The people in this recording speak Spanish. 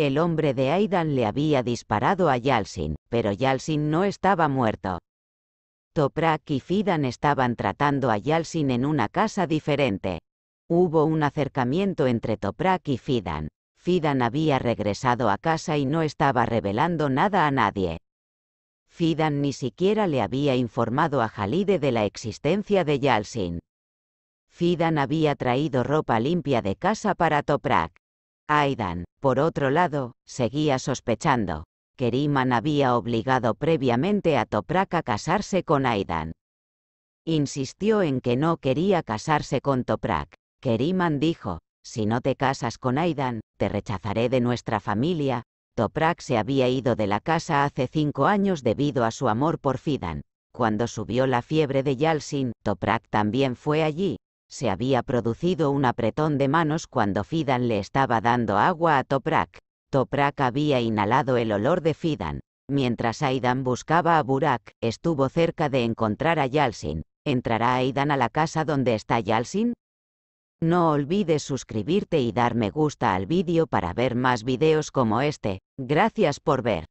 El hombre de Aidan le había disparado a Yalsin, pero Yalsin no estaba muerto. Toprak y Fidan estaban tratando a Yalsin en una casa diferente. Hubo un acercamiento entre Toprak y Fidan. Fidan había regresado a casa y no estaba revelando nada a nadie. Fidan ni siquiera le había informado a Halide de la existencia de Yalsin. Fidan había traído ropa limpia de casa para Toprak. Aidan, por otro lado, seguía sospechando. Keriman había obligado previamente a Toprak a casarse con Aidan. Insistió en que no quería casarse con Toprak. Keriman dijo, si no te casas con Aidan, te rechazaré de nuestra familia. Toprak se había ido de la casa hace cinco años debido a su amor por Fidan. Cuando subió la fiebre de Yalsin, Toprak también fue allí, se había producido un apretón de manos cuando Fidan le estaba dando agua a Toprak. Toprak había inhalado el olor de Fidan. Mientras Aidan buscaba a Burak, estuvo cerca de encontrar a Yalsin. ¿Entrará Aidan a la casa donde está Yalsin? No olvides suscribirte y dar me gusta al vídeo para ver más vídeos como este. Gracias por ver.